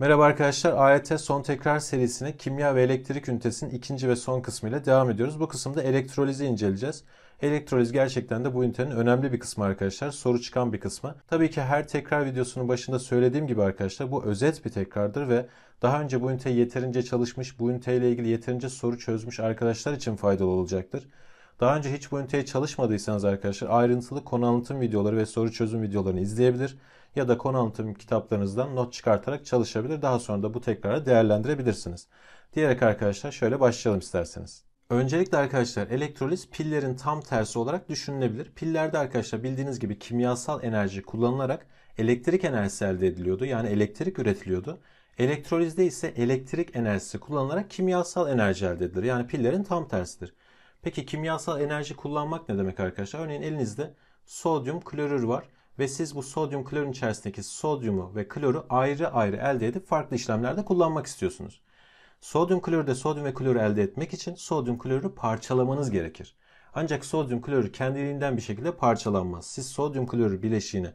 Merhaba arkadaşlar, AYT e son tekrar serisine kimya ve elektrik ünitesinin ikinci ve son kısmıyla devam ediyoruz. Bu kısımda elektrolizi inceleyeceğiz. Elektroliz gerçekten de bu ünitenin önemli bir kısmı arkadaşlar. Soru çıkan bir kısmı. Tabii ki her tekrar videosunun başında söylediğim gibi arkadaşlar bu özet bir tekrardır ve daha önce bu ünite yeterince çalışmış, bu üniteyle ilgili yeterince soru çözmüş arkadaşlar için faydalı olacaktır. Daha önce hiç bu üniteye çalışmadıysanız arkadaşlar ayrıntılı konu anlatım videoları ve soru çözüm videolarını izleyebilir ya da konu anlatım kitaplarınızdan not çıkartarak çalışabilir. Daha sonra da bu tekrara değerlendirebilirsiniz. Diyerek arkadaşlar şöyle başlayalım isterseniz. Öncelikle arkadaşlar elektroliz pillerin tam tersi olarak düşünülebilir. Pillerde arkadaşlar bildiğiniz gibi kimyasal enerji kullanılarak elektrik enerjisi elde ediliyordu. Yani elektrik üretiliyordu. Elektrolizde ise elektrik enerjisi kullanılarak kimyasal enerji elde edilir. Yani pillerin tam tersidir. Peki kimyasal enerji kullanmak ne demek arkadaşlar? Örneğin elinizde sodyum klorür var ve siz bu sodyum klorun içerisindeki sodyumu ve kloru ayrı ayrı elde edip farklı işlemlerde kullanmak istiyorsunuz. Sodyum kloru da sodyum ve kloru elde etmek için sodyum kloru parçalamanız gerekir. Ancak sodyum kloru kendiliğinden bir şekilde parçalanmaz. Siz sodyum kloru bileşiğini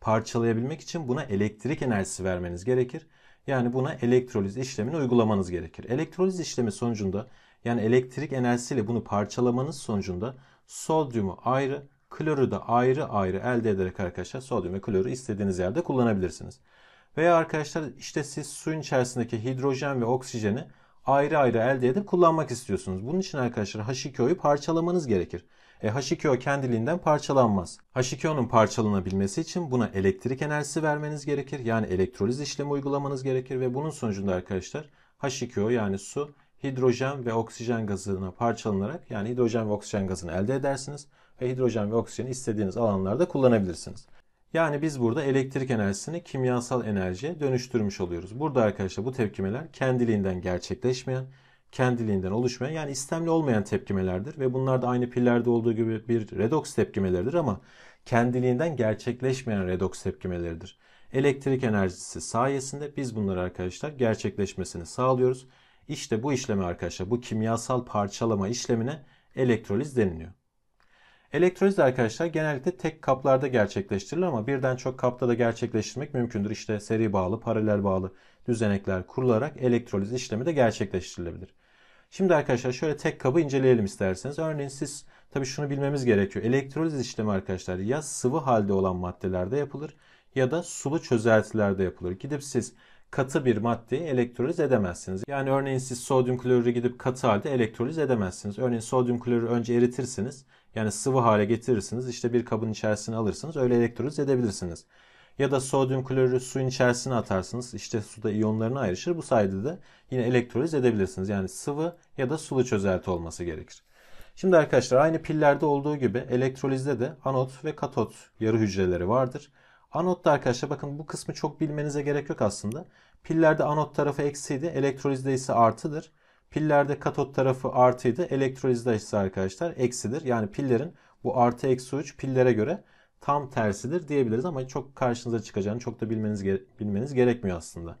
parçalayabilmek için buna elektrik enerjisi vermeniz gerekir. Yani buna elektroliz işlemini uygulamanız gerekir. Elektroliz işlemi sonucunda yani elektrik enerjisiyle bunu parçalamanız sonucunda sodyumu ayrı, kloru da ayrı ayrı elde ederek arkadaşlar sodyum ve kloru istediğiniz yerde kullanabilirsiniz. Veya arkadaşlar işte siz suyun içerisindeki hidrojen ve oksijeni ayrı ayrı elde edip kullanmak istiyorsunuz. Bunun için arkadaşlar H2O'yu parçalamanız gerekir. E, H2O kendiliğinden parçalanmaz. H2O'nun parçalanabilmesi için buna elektrik enerjisi vermeniz gerekir. Yani elektroliz işlemi uygulamanız gerekir ve bunun sonucunda arkadaşlar H2O yani su hidrojen ve oksijen gazına parçalanarak yani hidrojen ve oksijen gazını elde edersiniz ve hidrojen ve oksijeni istediğiniz alanlarda kullanabilirsiniz. Yani biz burada elektrik enerjisini kimyasal enerjiye dönüştürmüş oluyoruz. Burada arkadaşlar bu tepkimeler kendiliğinden gerçekleşmeyen, kendiliğinden oluşmayan yani istemli olmayan tepkimelerdir. Ve bunlar da aynı pillerde olduğu gibi bir redoks tepkimeleridir ama kendiliğinden gerçekleşmeyen redoks tepkimeleridir. Elektrik enerjisi sayesinde biz bunları arkadaşlar gerçekleşmesini sağlıyoruz. İşte bu işleme arkadaşlar bu kimyasal parçalama işlemine elektroliz deniliyor. Elektroliz arkadaşlar genellikle tek kaplarda gerçekleştirilir ama birden çok kapta da gerçekleştirmek mümkündür. İşte seri bağlı, paralel bağlı düzenekler kurularak elektroliz işlemi de gerçekleştirilebilir. Şimdi arkadaşlar şöyle tek kabı inceleyelim isterseniz. Örneğin siz tabii şunu bilmemiz gerekiyor. Elektroliz işlemi arkadaşlar ya sıvı halde olan maddelerde yapılır ya da sulu çözeltilerde yapılır. Gidip siz katı bir maddeyi elektroliz edemezsiniz. Yani örneğin siz sodyum klorürü gidip katı halde elektroliz edemezsiniz. Örneğin sodyum klorürü önce eritirsiniz. Yani sıvı hale getirirsiniz. İşte bir kabın içerisine alırsınız. Öyle elektroliz edebilirsiniz. Ya da sodyum klorürü suyun içerisine atarsınız. İşte suda iyonlarına ayrışır. Bu sayede de yine elektroliz edebilirsiniz. Yani sıvı ya da sulu çözelti olması gerekir. Şimdi arkadaşlar aynı pillerde olduğu gibi elektrolizde de anot ve katot yarı hücreleri vardır. Anotta arkadaşlar bakın bu kısmı çok bilmenize gerek yok aslında. Pillerde anot tarafı eksiydi, elektrolizde ise artıdır. Pillerde katot tarafı artıydı. Elektrolizde ise arkadaşlar eksidir. Yani pillerin bu artı eksi 3 pillere göre tam tersidir diyebiliriz ama çok karşınıza çıkacağını çok da bilmeniz, gere bilmeniz gerekmiyor aslında.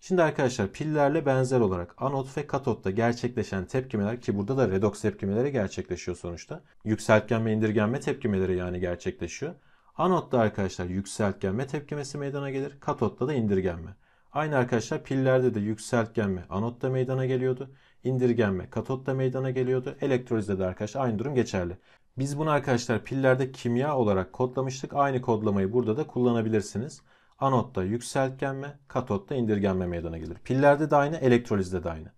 Şimdi arkadaşlar pillerle benzer olarak anot ve katotta gerçekleşen tepkimeler ki burada da redoks tepkimeleri gerçekleşiyor sonuçta. Yükseltgen ve indirgenme tepkimeleri yani gerçekleşiyor. Anotta arkadaşlar yükseltgenme tepkimesi meydana gelir. Katotta da indirgenme. Aynı arkadaşlar pillerde de yükseltgenme anotta meydana geliyordu. İndirgenme katotta meydana geliyordu. Elektrolizde de arkadaşlar aynı durum geçerli. Biz bunu arkadaşlar pillerde kimya olarak kodlamıştık. Aynı kodlamayı burada da kullanabilirsiniz. Anotta yükseltgenme, katotta indirgenme meydana gelir. Pillerde de aynı, elektrolizde de aynı.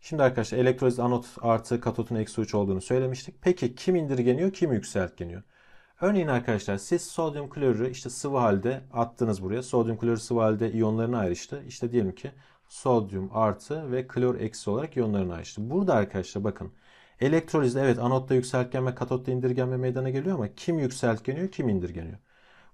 Şimdi arkadaşlar elektroliz anot artı katotun eksi 3 olduğunu söylemiştik. Peki kim indirgeniyor, kim yükseltgeniyor? Örneğin arkadaşlar siz sodyum klorürü işte sıvı halde attınız buraya. Sodyum klorür sıvı halde iyonlarına ayrıştı. İşte diyelim ki sodyum artı ve klor eksi olarak iyonlarına ayrıştı. Burada arkadaşlar bakın elektrolizde evet anotta yükseltgenme, katotta indirgenme meydana geliyor ama kim yükseltgeniyor kim indirgeniyor.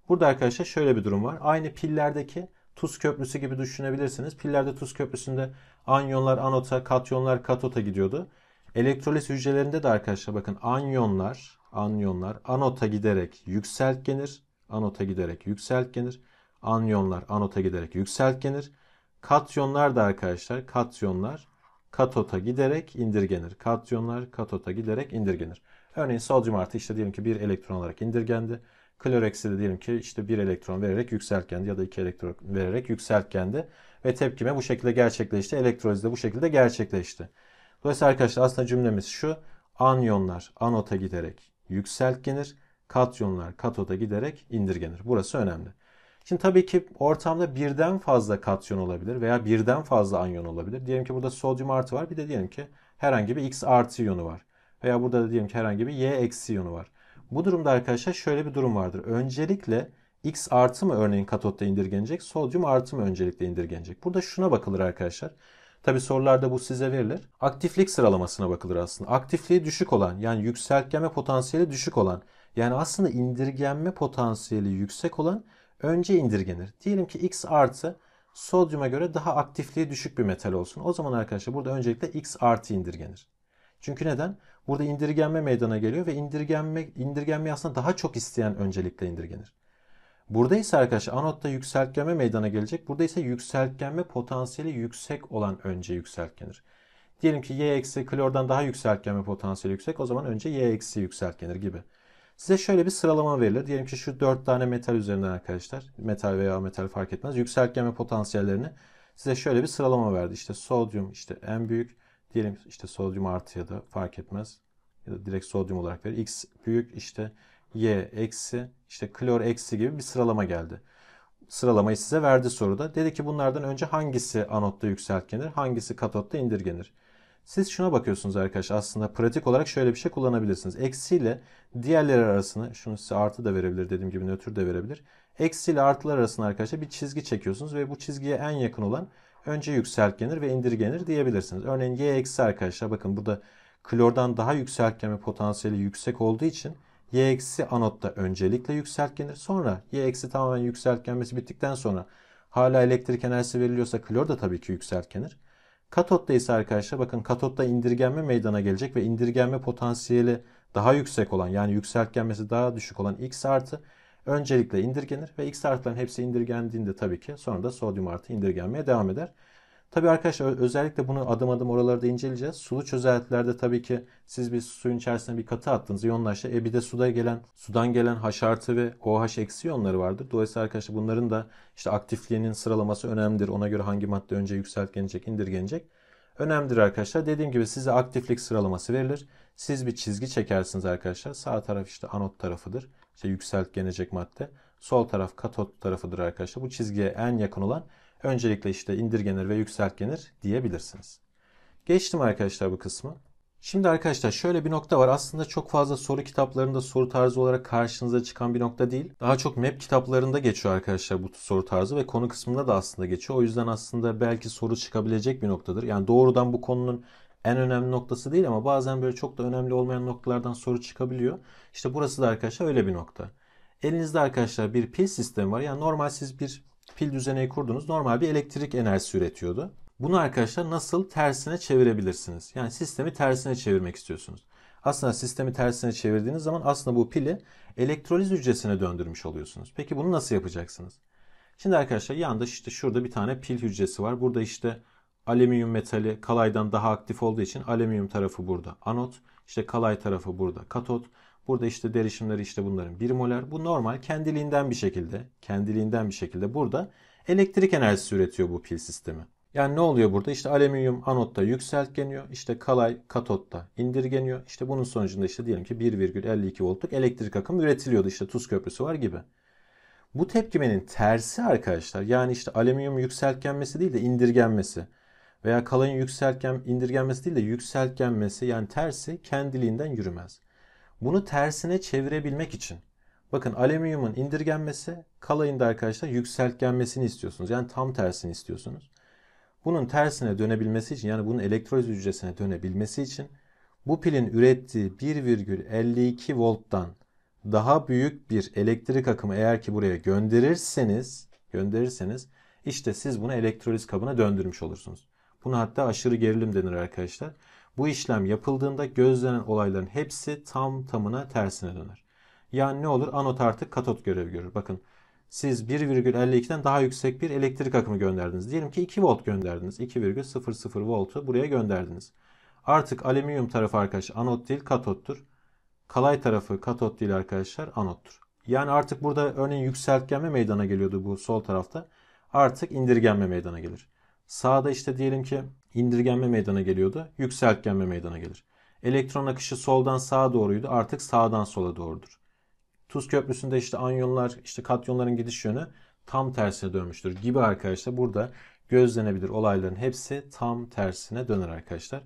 Burada arkadaşlar şöyle bir durum var. Aynı pillerdeki tuz köprüsü gibi düşünebilirsiniz. Pillerde tuz köprüsünde anyonlar anota, katyonlar katota gidiyordu. Elektroliz hücrelerinde de arkadaşlar bakın anyonlar anyonlar anota giderek yükseltgenir. Anota giderek yükseltgenir. Anyonlar anota giderek yükseltgenir. Katyonlar da arkadaşlar katyonlar katota giderek indirgenir. Katyonlar katota giderek indirgenir. Örneğin sodyum artı işte diyelim ki bir elektron olarak indirgendi. Kloreksi de diyelim ki işte bir elektron vererek yükseltgendi ya da iki elektron vererek yükseltgendi. Ve tepkime bu şekilde gerçekleşti. Elektroliz de bu şekilde gerçekleşti. Dolayısıyla arkadaşlar aslında cümlemiz şu. Anyonlar anota giderek yükseltgenir. Katyonlar katoda giderek indirgenir. Burası önemli. Şimdi tabii ki ortamda birden fazla katyon olabilir veya birden fazla anyon olabilir. Diyelim ki burada sodyum artı var bir de diyelim ki herhangi bir X artı iyonu var. Veya burada da diyelim ki herhangi bir Y eksi iyonu var. Bu durumda arkadaşlar şöyle bir durum vardır. Öncelikle X artı mı örneğin katotta indirgenecek, sodyum artı mı öncelikle indirgenecek? Burada şuna bakılır arkadaşlar. Tabi sorularda bu size verilir. Aktiflik sıralamasına bakılır aslında. Aktifliği düşük olan yani yükseltgenme potansiyeli düşük olan yani aslında indirgenme potansiyeli yüksek olan önce indirgenir. Diyelim ki X artı sodyuma göre daha aktifliği düşük bir metal olsun. O zaman arkadaşlar burada öncelikle X artı indirgenir. Çünkü neden? Burada indirgenme meydana geliyor ve indirgenme, indirgenmeyi aslında daha çok isteyen öncelikle indirgenir. Burada ise arkadaşlar anotta yükseltgenme meydana gelecek. Burada ise yükseltgenme potansiyeli yüksek olan önce yükseltgenir. Diyelim ki y eksi klordan daha yükseltgenme potansiyeli yüksek. O zaman önce y eksi yükseltgenir gibi. Size şöyle bir sıralama verilir. Diyelim ki şu 4 tane metal üzerinden arkadaşlar. Metal veya metal fark etmez. Yükseltgenme potansiyellerini size şöyle bir sıralama verdi. İşte sodyum işte en büyük. Diyelim işte sodyum artı ya da fark etmez. Ya da direkt sodyum olarak verir. X büyük işte Y eksi, işte klor eksi gibi bir sıralama geldi. Sıralamayı size verdi soruda. Dedi ki bunlardan önce hangisi anotta yükseltgenir, hangisi katotta indirgenir. Siz şuna bakıyorsunuz arkadaşlar aslında pratik olarak şöyle bir şey kullanabilirsiniz. Eksiyle diğerleri arasını, şunu size artı da verebilir dediğim gibi nötr de verebilir. Eksiyle artılar arasında arkadaşlar bir çizgi çekiyorsunuz ve bu çizgiye en yakın olan önce yükseltgenir ve indirgenir diyebilirsiniz. Örneğin y eksi arkadaşlar bakın burada klordan daha yükseltgenme potansiyeli yüksek olduğu için Y eksi anotta öncelikle yükseltgenir. Sonra Y eksi tamamen yükseltgenmesi bittikten sonra hala elektrik enerjisi veriliyorsa klor da tabii ki yükseltgenir. Katotta ise arkadaşlar bakın katotta indirgenme meydana gelecek ve indirgenme potansiyeli daha yüksek olan yani yükseltgenmesi daha düşük olan X artı öncelikle indirgenir ve X artıların hepsi indirgendiğinde tabii ki sonra da sodyum artı indirgenmeye devam eder. Tabii arkadaşlar özellikle bunu adım adım oralarda inceleyeceğiz. Sulu çözeltilerde tabii ki siz bir suyun içerisine bir katı attınız iyonlaştı. E bir de suda gelen sudan gelen H artı ve OH eksi iyonları vardır. Dolayısıyla arkadaşlar bunların da işte aktifliğinin sıralaması önemlidir. Ona göre hangi madde önce yükseltgenecek, indirgenecek önemlidir arkadaşlar. Dediğim gibi size aktiflik sıralaması verilir. Siz bir çizgi çekersiniz arkadaşlar. Sağ taraf işte anot tarafıdır. İşte yükseltgenecek madde. Sol taraf katot tarafıdır arkadaşlar. Bu çizgiye en yakın olan Öncelikle işte indirgenir ve yükseltgenir diyebilirsiniz. Geçtim arkadaşlar bu kısmı. Şimdi arkadaşlar şöyle bir nokta var. Aslında çok fazla soru kitaplarında soru tarzı olarak karşınıza çıkan bir nokta değil. Daha çok map kitaplarında geçiyor arkadaşlar bu soru tarzı ve konu kısmında da aslında geçiyor. O yüzden aslında belki soru çıkabilecek bir noktadır. Yani doğrudan bu konunun en önemli noktası değil ama bazen böyle çok da önemli olmayan noktalardan soru çıkabiliyor. İşte burası da arkadaşlar öyle bir nokta. Elinizde arkadaşlar bir pil sistemi var. Yani normal siz bir pil düzeneği kurdunuz. Normal bir elektrik enerjisi üretiyordu. Bunu arkadaşlar nasıl tersine çevirebilirsiniz? Yani sistemi tersine çevirmek istiyorsunuz. Aslında sistemi tersine çevirdiğiniz zaman aslında bu pili elektroliz hücresine döndürmüş oluyorsunuz. Peki bunu nasıl yapacaksınız? Şimdi arkadaşlar yanda işte şurada bir tane pil hücresi var. Burada işte alüminyum metali kalaydan daha aktif olduğu için alüminyum tarafı burada anot. İşte kalay tarafı burada katot. Burada işte derişimleri işte bunların 1 moler. Bu normal kendiliğinden bir şekilde, kendiliğinden bir şekilde burada elektrik enerjisi üretiyor bu pil sistemi. Yani ne oluyor burada? İşte alüminyum anotta yükseltgeniyor. işte kalay katotta indirgeniyor. İşte bunun sonucunda işte diyelim ki 1,52 voltluk elektrik akımı üretiliyordu. İşte tuz köprüsü var gibi. Bu tepkimenin tersi arkadaşlar yani işte alüminyum yükseltgenmesi değil de indirgenmesi veya kalayın yükseltgen indirgenmesi değil de yükseltgenmesi yani tersi kendiliğinden yürümez. Bunu tersine çevirebilmek için bakın alüminyumun indirgenmesi kalayında arkadaşlar yükseltgenmesini istiyorsunuz. Yani tam tersini istiyorsunuz. Bunun tersine dönebilmesi için yani bunun elektroliz hücresine dönebilmesi için bu pilin ürettiği 1,52 volttan daha büyük bir elektrik akımı eğer ki buraya gönderirseniz gönderirseniz işte siz bunu elektroliz kabına döndürmüş olursunuz. Buna hatta aşırı gerilim denir arkadaşlar. Bu işlem yapıldığında gözlenen olayların hepsi tam tamına tersine döner. Yani ne olur? Anot artık katot görev görür. Bakın siz 1,52'den daha yüksek bir elektrik akımı gönderdiniz. Diyelim ki 2 volt gönderdiniz. 2,00 voltu buraya gönderdiniz. Artık alüminyum tarafı arkadaşlar anot değil katottur. Kalay tarafı katot değil arkadaşlar anottur. Yani artık burada örneğin yükseltgenme meydana geliyordu bu sol tarafta. Artık indirgenme meydana gelir. Sağda işte diyelim ki indirgenme meydana geliyordu. Yükseltgenme meydana gelir. Elektron akışı soldan sağa doğruydu. Artık sağdan sola doğrudur. Tuz köprüsünde işte anyonlar, işte katyonların gidiş yönü tam tersine dönmüştür gibi arkadaşlar. Burada gözlenebilir olayların hepsi tam tersine döner arkadaşlar.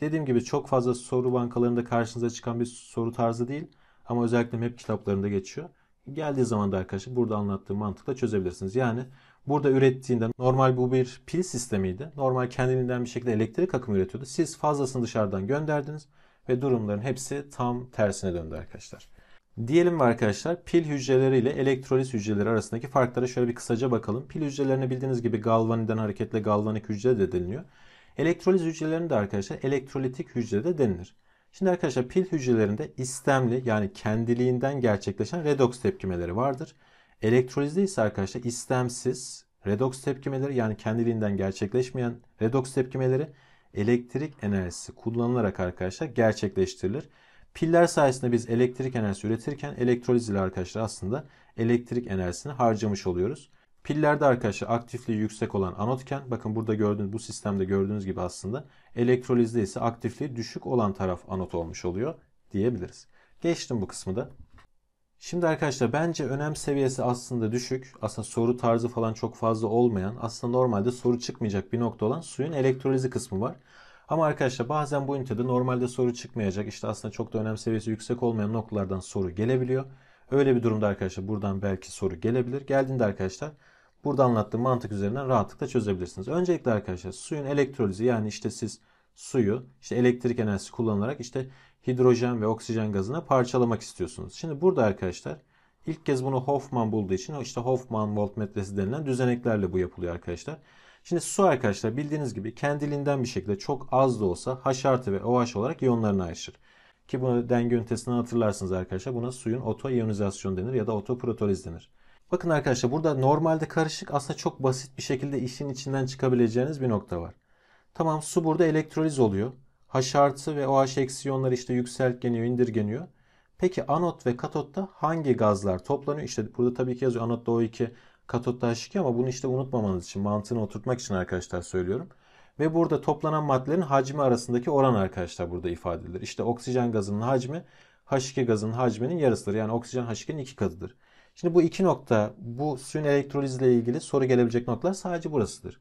Dediğim gibi çok fazla soru bankalarında karşınıza çıkan bir soru tarzı değil. Ama özellikle hep kitaplarında geçiyor. Geldiği zaman da arkadaşlar burada anlattığım mantıkla çözebilirsiniz. Yani Burada ürettiğinde normal bu bir pil sistemiydi. Normal kendiliğinden bir şekilde elektrik akımı üretiyordu. Siz fazlasını dışarıdan gönderdiniz ve durumların hepsi tam tersine döndü arkadaşlar. Diyelim ve arkadaşlar pil hücreleri ile elektroliz hücreleri arasındaki farklara şöyle bir kısaca bakalım. Pil hücrelerine bildiğiniz gibi galvaniden hareketle galvanik hücre de deniliyor. Elektroliz hücrelerine de arkadaşlar elektrolitik hücre de denilir. Şimdi arkadaşlar pil hücrelerinde istemli yani kendiliğinden gerçekleşen redoks tepkimeleri vardır. Elektrolizde ise arkadaşlar istemsiz redoks tepkimeleri yani kendiliğinden gerçekleşmeyen redoks tepkimeleri elektrik enerjisi kullanılarak arkadaşlar gerçekleştirilir. Piller sayesinde biz elektrik enerjisi üretirken elektroliz ile arkadaşlar aslında elektrik enerjisini harcamış oluyoruz. Pillerde arkadaşlar aktifliği yüksek olan anotken bakın burada gördüğünüz bu sistemde gördüğünüz gibi aslında elektrolizde ise aktifliği düşük olan taraf anot olmuş oluyor diyebiliriz. Geçtim bu kısmı da. Şimdi arkadaşlar bence önem seviyesi aslında düşük. Aslında soru tarzı falan çok fazla olmayan, aslında normalde soru çıkmayacak bir nokta olan suyun elektrolizi kısmı var. Ama arkadaşlar bazen bu ünitede normalde soru çıkmayacak. İşte aslında çok da önem seviyesi yüksek olmayan noktalardan soru gelebiliyor. Öyle bir durumda arkadaşlar buradan belki soru gelebilir. Geldiğinde arkadaşlar burada anlattığım mantık üzerinden rahatlıkla çözebilirsiniz. Öncelikle arkadaşlar suyun elektrolizi yani işte siz suyu işte elektrik enerjisi kullanarak işte hidrojen ve oksijen gazını parçalamak istiyorsunuz. Şimdi burada arkadaşlar ilk kez bunu Hoffman bulduğu için işte Hoffman voltmetresi denilen düzeneklerle bu yapılıyor arkadaşlar. Şimdi su arkadaşlar bildiğiniz gibi kendiliğinden bir şekilde çok az da olsa H artı ve OH olarak iyonlarını ayrışır. Ki bunu denge ünitesinden hatırlarsınız arkadaşlar. Buna suyun otoiyonizasyon denir ya da otoprotoliz denir. Bakın arkadaşlar burada normalde karışık aslında çok basit bir şekilde işin içinden çıkabileceğiniz bir nokta var. Tamam su burada elektroliz oluyor. H artı ve OH eksiyonları işte yükseltgeniyor, indirgeniyor. Peki anot ve katotta hangi gazlar toplanıyor? İşte burada tabii ki yazıyor anotta O2, katotta H2 ama bunu işte unutmamanız için, mantığını oturtmak için arkadaşlar söylüyorum. Ve burada toplanan maddelerin hacmi arasındaki oran arkadaşlar burada ifade edilir. İşte oksijen gazının hacmi H2 gazının hacminin yarısıdır. Yani oksijen H2'nin iki katıdır. Şimdi bu iki nokta bu suyun elektrolizle ilgili soru gelebilecek noktalar sadece burasıdır.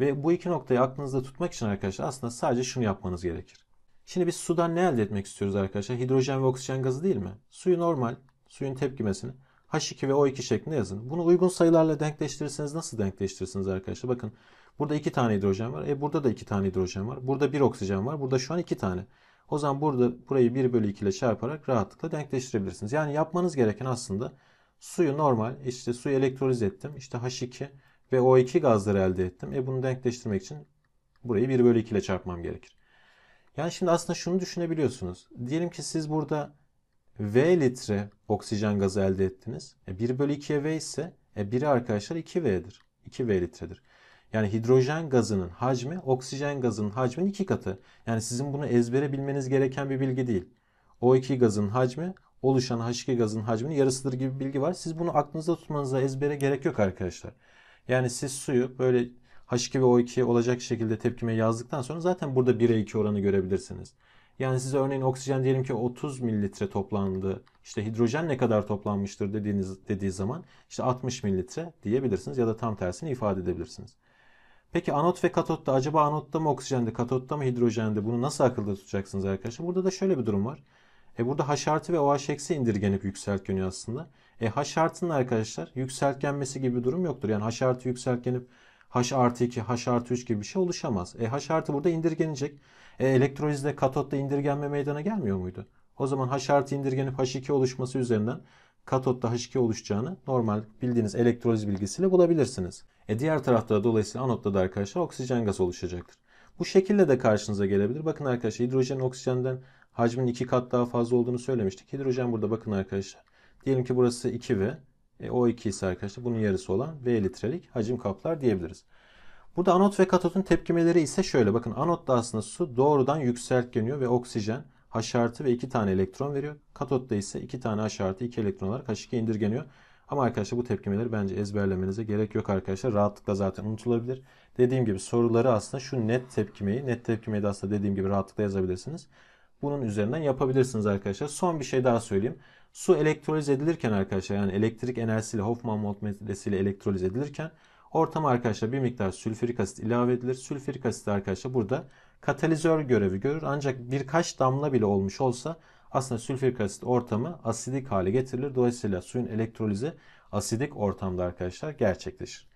Ve bu iki noktayı aklınızda tutmak için arkadaşlar aslında sadece şunu yapmanız gerekir. Şimdi biz sudan ne elde etmek istiyoruz arkadaşlar? Hidrojen ve oksijen gazı değil mi? Suyu normal, suyun tepkimesini H2 ve O2 şeklinde yazın. Bunu uygun sayılarla denkleştirirseniz nasıl denkleştirirsiniz arkadaşlar? Bakın burada iki tane hidrojen var. E burada da iki tane hidrojen var. Burada bir oksijen var. Burada şu an iki tane. O zaman burada burayı 1 bölü 2 ile çarparak rahatlıkla denkleştirebilirsiniz. Yani yapmanız gereken aslında suyu normal işte suyu elektroliz ettim. İşte H2 ve O2 gazları elde ettim. E bunu denkleştirmek için burayı 1 bölü 2 ile çarpmam gerekir. Yani şimdi aslında şunu düşünebiliyorsunuz. Diyelim ki siz burada V litre oksijen gazı elde ettiniz. E 1 bölü 2'ye V ise e 1'i arkadaşlar 2V'dir. 2V litredir. Yani hidrojen gazının hacmi oksijen gazının hacmin iki katı. Yani sizin bunu ezbere bilmeniz gereken bir bilgi değil. O2 gazının hacmi oluşan H2 gazının hacminin yarısıdır gibi bir bilgi var. Siz bunu aklınızda tutmanıza ezbere gerek yok arkadaşlar. Yani siz suyu böyle H2 ve O2 olacak şekilde tepkime yazdıktan sonra zaten burada 1'e 2 oranı görebilirsiniz. Yani size örneğin oksijen diyelim ki 30 mililitre toplandı. İşte hidrojen ne kadar toplanmıştır dediğiniz dediği zaman işte 60 mililitre diyebilirsiniz ya da tam tersini ifade edebilirsiniz. Peki anot ve katotta acaba anotta mı oksijende, katotta mı hidrojende bunu nasıl akılda tutacaksınız arkadaşlar? Burada da şöyle bir durum var. E burada H artı ve OH eksi indirgenip yükseltgeni aslında. E haş artının arkadaşlar yükseltgenmesi gibi bir durum yoktur. Yani haş artı yükseltgenip H artı 2, H artı 3 gibi bir şey oluşamaz. E, H artı burada indirgenecek. E, elektrolizde katotta indirgenme meydana gelmiyor muydu? O zaman H artı indirgenip H2 oluşması üzerinden katotta H2 oluşacağını normal bildiğiniz elektroliz bilgisiyle bulabilirsiniz. E, diğer tarafta dolayısıyla anotta da arkadaşlar oksijen gazı oluşacaktır. Bu şekilde de karşınıza gelebilir. Bakın arkadaşlar hidrojen oksijenden hacmin 2 kat daha fazla olduğunu söylemiştik. Hidrojen burada bakın arkadaşlar Diyelim ki burası 2V. E, O2 ise arkadaşlar bunun yarısı olan V litrelik hacim kaplar diyebiliriz. Burada anot ve katotun tepkimeleri ise şöyle. Bakın anotta aslında su doğrudan yükseltgeniyor ve oksijen H artı ve 2 tane elektron veriyor. Katotta ise 2 tane H artı 2 elektron olarak H2 indirgeniyor. Ama arkadaşlar bu tepkimeleri bence ezberlemenize gerek yok arkadaşlar. Rahatlıkla zaten unutulabilir. Dediğim gibi soruları aslında şu net tepkimeyi, net tepkimeyi de aslında dediğim gibi rahatlıkla yazabilirsiniz. Bunun üzerinden yapabilirsiniz arkadaşlar. Son bir şey daha söyleyeyim. Su elektroliz edilirken arkadaşlar yani elektrik enerjisiyle Hoffman voltmetresiyle elektroliz edilirken ortama arkadaşlar bir miktar sülfürik asit ilave edilir. Sülfürik asit arkadaşlar burada katalizör görevi görür. Ancak birkaç damla bile olmuş olsa aslında sülfürik asit ortamı asidik hale getirilir. Dolayısıyla suyun elektrolizi asidik ortamda arkadaşlar gerçekleşir.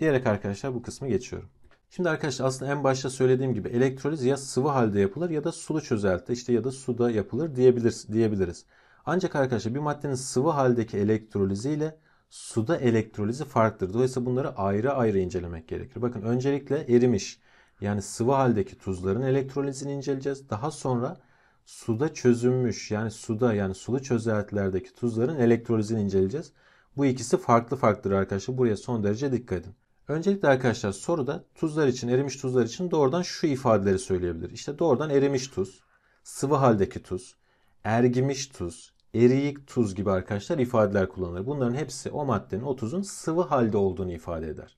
Diyerek arkadaşlar bu kısmı geçiyorum. Şimdi arkadaşlar aslında en başta söylediğim gibi elektroliz ya sıvı halde yapılır ya da sulu çözelti işte ya da suda yapılır diyebiliriz. diyebiliriz. Ancak arkadaşlar bir maddenin sıvı haldeki elektrolizi ile suda elektrolizi farklıdır. Dolayısıyla bunları ayrı ayrı incelemek gerekir. Bakın öncelikle erimiş yani sıvı haldeki tuzların elektrolizini inceleyeceğiz. Daha sonra suda çözünmüş yani suda yani sulu çözeltilerdeki tuzların elektrolizini inceleyeceğiz. Bu ikisi farklı farklıdır arkadaşlar. Buraya son derece dikkat edin. Öncelikle arkadaşlar soruda tuzlar için erimiş tuzlar için doğrudan şu ifadeleri söyleyebilir. İşte doğrudan erimiş tuz, sıvı haldeki tuz, ergimiş tuz, eriyik tuz gibi arkadaşlar ifadeler kullanılır. Bunların hepsi o maddenin o tuzun sıvı halde olduğunu ifade eder.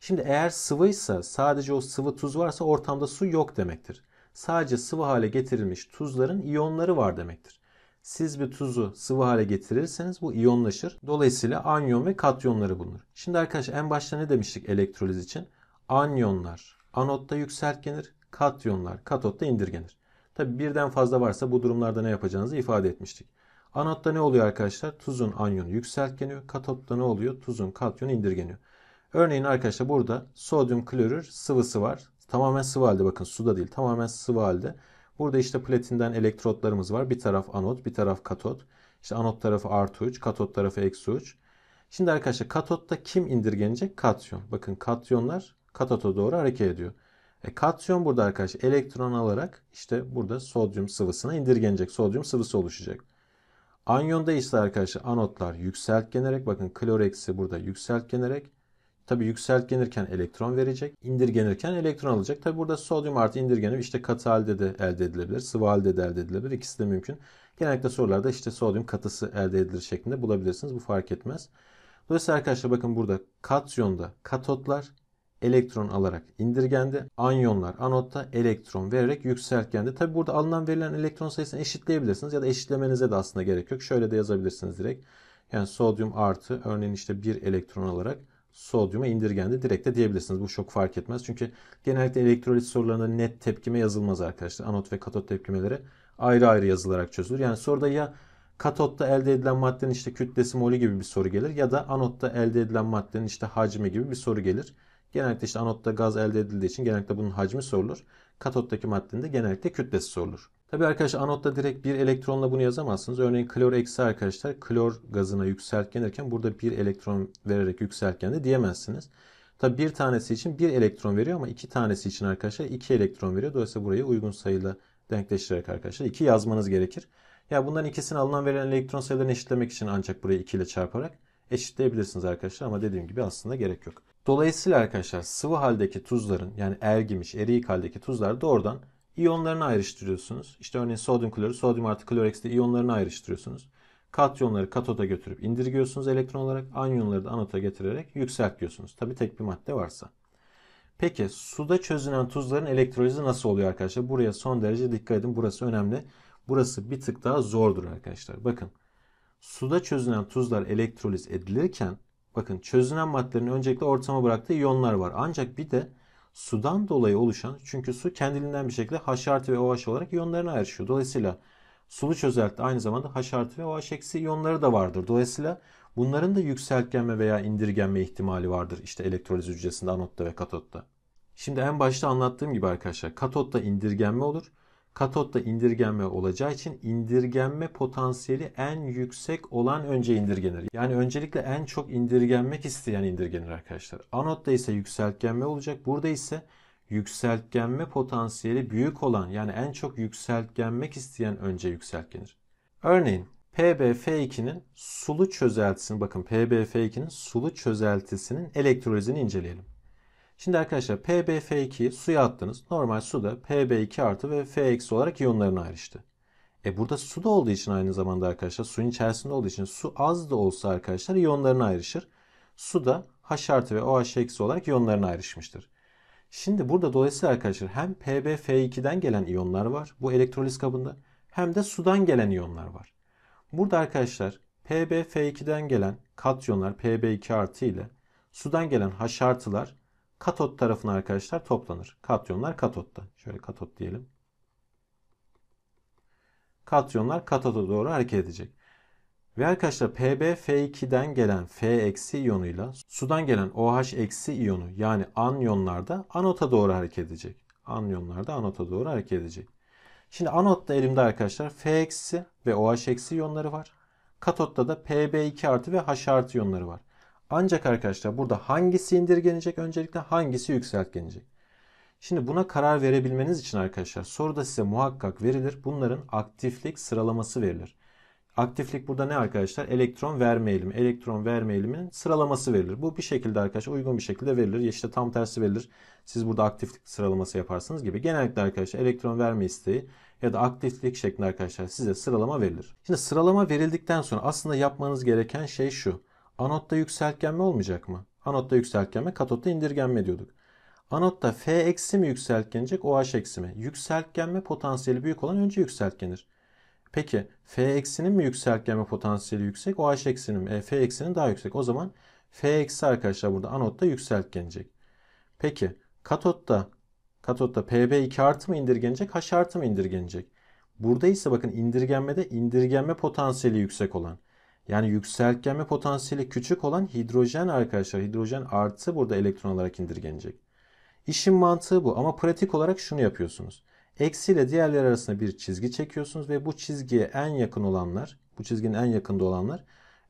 Şimdi eğer sıvıysa sadece o sıvı tuz varsa ortamda su yok demektir. Sadece sıvı hale getirilmiş tuzların iyonları var demektir. Siz bir tuzu sıvı hale getirirseniz bu iyonlaşır. Dolayısıyla anyon ve katyonları bulunur. Şimdi arkadaşlar en başta ne demiştik elektroliz için? Anyonlar anotta yükseltgenir, katyonlar katotta indirgenir. Tabi birden fazla varsa bu durumlarda ne yapacağınızı ifade etmiştik. Anotta ne oluyor arkadaşlar? Tuzun anyon yükseltgeniyor. Katotta ne oluyor? Tuzun katyon indirgeniyor. Örneğin arkadaşlar burada sodyum klorür sıvısı var. Tamamen sıvı halde bakın suda değil tamamen sıvı halde. Burada işte platinden elektrotlarımız var. Bir taraf anot bir taraf katot. İşte anot tarafı artı 3 katot tarafı eksi 3. Şimdi arkadaşlar katotta kim indirgenecek? Katyon. Bakın katyonlar katota doğru hareket ediyor. E, katyon burada arkadaşlar elektron alarak işte burada sodyum sıvısına indirgenecek. Sodyum sıvısı oluşacak. Anyonda ise arkadaşlar anotlar yükseltgenerek bakın kloreksi burada yükseltgenerek tabi yükseltgenirken elektron verecek. indirgenirken elektron alacak. Tabi burada sodyum artı indirgenim işte katı halde de elde edilebilir. Sıvı halde de elde edilebilir. İkisi de mümkün. Genellikle sorularda işte sodyum katısı elde edilir şeklinde bulabilirsiniz. Bu fark etmez. Dolayısıyla arkadaşlar bakın burada katyonda katotlar elektron alarak indirgendi, anyonlar anotta elektron vererek yükseltgendi. Tabi burada alınan verilen elektron sayısını eşitleyebilirsiniz ya da eşitlemenize de aslında gerek yok. Şöyle de yazabilirsiniz direkt. Yani sodyum artı örneğin işte bir elektron alarak sodyuma indirgendi direkt de diyebilirsiniz. Bu çok fark etmez. Çünkü genellikle elektrolit sorularında net tepkime yazılmaz arkadaşlar. Anot ve katot tepkimeleri ayrı ayrı yazılarak çözülür. Yani soruda ya katotta elde edilen maddenin işte kütlesi molü gibi bir soru gelir ya da anotta elde edilen maddenin işte hacmi gibi bir soru gelir. Genellikle işte anotta gaz elde edildiği için genellikle bunun hacmi sorulur. Katottaki maddenin de genellikle kütlesi sorulur. Tabi arkadaşlar anotta direkt bir elektronla bunu yazamazsınız. Örneğin klor eksi arkadaşlar klor gazına yükseltgenirken burada bir elektron vererek yükseltken de diyemezsiniz. Tabi bir tanesi için bir elektron veriyor ama iki tanesi için arkadaşlar iki elektron veriyor. Dolayısıyla burayı uygun sayıyla denkleştirerek arkadaşlar iki yazmanız gerekir. Ya bundan ikisini alınan verilen elektron sayılarını eşitlemek için ancak burayı iki ile çarparak eşitleyebilirsiniz arkadaşlar ama dediğim gibi aslında gerek yok. Dolayısıyla arkadaşlar sıvı haldeki tuzların yani ergimiş, eriyik haldeki tuzlar doğrudan iyonlarını ayrıştırıyorsunuz. İşte örneğin sodyum klorür, sodyum artı klorex'te iyonlarını ayrıştırıyorsunuz. Katyonları katota götürüp indirgiyorsunuz elektron olarak. Anyonları da anota getirerek yükseltiyorsunuz. Tabi tek bir madde varsa. Peki suda çözünen tuzların elektrolizi nasıl oluyor arkadaşlar? Buraya son derece dikkat edin. Burası önemli. Burası bir tık daha zordur arkadaşlar. Bakın suda çözünen tuzlar elektroliz edilirken Bakın çözünen maddelerin öncelikle ortama bıraktığı iyonlar var. Ancak bir de sudan dolayı oluşan çünkü su kendiliğinden bir şekilde H artı ve OH olarak iyonlarına ayrışıyor. Dolayısıyla sulu çözelti aynı zamanda H artı ve OH eksi iyonları da vardır. Dolayısıyla bunların da yükseltgenme veya indirgenme ihtimali vardır. İşte elektroliz hücresinde anotta ve katotta. Şimdi en başta anlattığım gibi arkadaşlar katotta indirgenme olur. Katotta indirgenme olacağı için indirgenme potansiyeli en yüksek olan önce indirgenir. Yani öncelikle en çok indirgenmek isteyen indirgenir arkadaşlar. Anotta ise yükseltgenme olacak. Burada ise yükseltgenme potansiyeli büyük olan yani en çok yükseltgenmek isteyen önce yükseltgenir. Örneğin PBF2'nin sulu çözeltisini bakın PBF2'nin sulu çözeltisinin elektrolizini inceleyelim. Şimdi arkadaşlar PbF2 suya attınız. Normal suda Pb2 artı ve F eksi olarak iyonlarına ayrıştı. E burada su da olduğu için aynı zamanda arkadaşlar suyun içerisinde olduğu için su az da olsa arkadaşlar iyonlarına ayrışır. Su da H artı ve OH eksi olarak iyonlarına ayrışmıştır. Şimdi burada dolayısıyla arkadaşlar hem PbF2'den gelen iyonlar var bu elektroliz kabında hem de sudan gelen iyonlar var. Burada arkadaşlar PbF2'den gelen katyonlar Pb2 artı ile sudan gelen H artılar katot tarafına arkadaşlar toplanır. Katyonlar katotta. Şöyle katot diyelim. Katyonlar katota doğru hareket edecek. Ve arkadaşlar PbF2'den gelen F eksi iyonuyla sudan gelen OH eksi iyonu yani anyonlarda anota doğru hareket edecek. Anyonlarda anota doğru hareket edecek. Şimdi anotta elimde arkadaşlar F eksi ve OH eksi iyonları var. Katotta da Pb2 artı ve H artı iyonları var. Ancak arkadaşlar burada hangisi indirgenecek öncelikle hangisi yükseltgenecek. Şimdi buna karar verebilmeniz için arkadaşlar soruda size muhakkak verilir. Bunların aktiflik sıralaması verilir. Aktiflik burada ne arkadaşlar? Elektron verme eğilimi. Elektron verme eğiliminin sıralaması verilir. Bu bir şekilde arkadaşlar uygun bir şekilde verilir. Ya işte tam tersi verilir. Siz burada aktiflik sıralaması yaparsınız gibi. Genellikle arkadaşlar elektron verme isteği ya da aktiflik şeklinde arkadaşlar size sıralama verilir. Şimdi sıralama verildikten sonra aslında yapmanız gereken şey şu. Anotta yükseltgenme olmayacak mı? Anotta yükseltgenme, katotta indirgenme diyorduk. Anotta F eksi mi yükseltgenecek, OH eksi mi? Yükseltgenme potansiyeli büyük olan önce yükseltgenir. Peki F eksinin mi yükseltgenme potansiyeli yüksek, OH eksinin mi? E, F eksinin daha yüksek. O zaman F eksi arkadaşlar burada anotta yükseltgenecek. Peki katotta katotta PB 2 artı mı indirgenecek, H artı mı indirgenecek? Burada ise bakın indirgenmede indirgenme potansiyeli yüksek olan. Yani yükseltgenme potansiyeli küçük olan hidrojen arkadaşlar. Hidrojen artı burada elektron olarak indirgenecek. İşin mantığı bu ama pratik olarak şunu yapıyorsunuz. Eksi ile diğerleri arasında bir çizgi çekiyorsunuz ve bu çizgiye en yakın olanlar, bu çizginin en yakında olanlar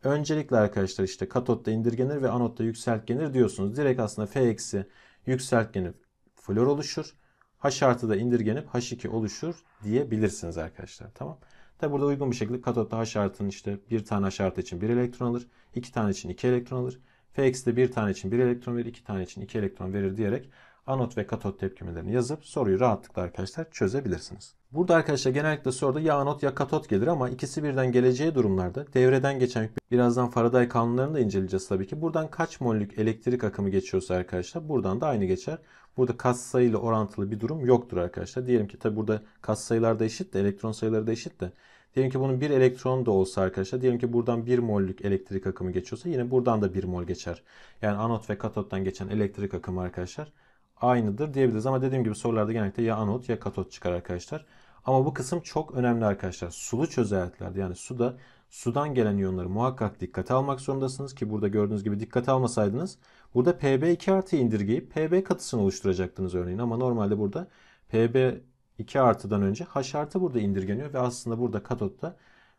öncelikle arkadaşlar işte katotta indirgenir ve anotta yükseltgenir diyorsunuz. Direkt aslında F eksi yükseltgenip flor oluşur. H artı da indirgenip H2 oluşur diyebilirsiniz arkadaşlar. Tamam. Tabi burada uygun bir şekilde katotta H artının işte bir tane H artı için bir elektron alır. iki tane için iki elektron alır. f Fx de bir tane için bir elektron verir, iki tane için iki elektron verir diyerek anot ve katot tepkimelerini yazıp soruyu rahatlıkla arkadaşlar çözebilirsiniz. Burada arkadaşlar genellikle soruda ya anot ya katot gelir ama ikisi birden geleceği durumlarda devreden geçen birazdan Faraday kanunlarını da inceleyeceğiz tabii ki. Buradan kaç mollük elektrik akımı geçiyorsa arkadaşlar buradan da aynı geçer. Burada katsayı ile orantılı bir durum yoktur arkadaşlar. Diyelim ki tabi burada katsayılar da eşit de elektron sayıları da eşit de Diyelim ki bunun bir elektron da olsa arkadaşlar. Diyelim ki buradan bir mollük elektrik akımı geçiyorsa yine buradan da bir mol geçer. Yani anot ve katottan geçen elektrik akımı arkadaşlar aynıdır diyebiliriz. Ama dediğim gibi sorularda genellikle ya anot ya katot çıkar arkadaşlar. Ama bu kısım çok önemli arkadaşlar. Sulu çözeltilerde yani suda sudan gelen iyonları muhakkak dikkate almak zorundasınız ki burada gördüğünüz gibi dikkate almasaydınız burada Pb2 artı indirgeyip Pb katısını oluşturacaktınız örneğin ama normalde burada Pb2 artıdan önce H artı burada indirgeniyor ve aslında burada katotta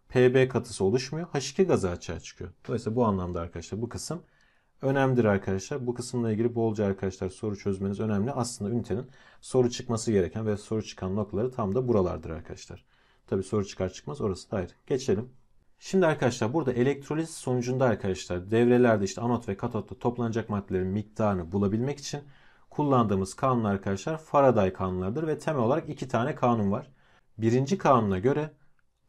Pb katısı oluşmuyor. H2 gazı açığa çıkıyor. Dolayısıyla bu anlamda arkadaşlar bu kısım önemlidir arkadaşlar. Bu kısımla ilgili bolca arkadaşlar soru çözmeniz önemli. Aslında ünitenin soru çıkması gereken ve soru çıkan noktaları tam da buralardır arkadaşlar. Tabi soru çıkar çıkmaz orası da ayrı. Geçelim. Şimdi arkadaşlar burada elektroliz sonucunda arkadaşlar devrelerde işte anot ve katotta toplanacak maddelerin miktarını bulabilmek için kullandığımız kanun arkadaşlar Faraday kanunlarıdır ve temel olarak iki tane kanun var. Birinci kanuna göre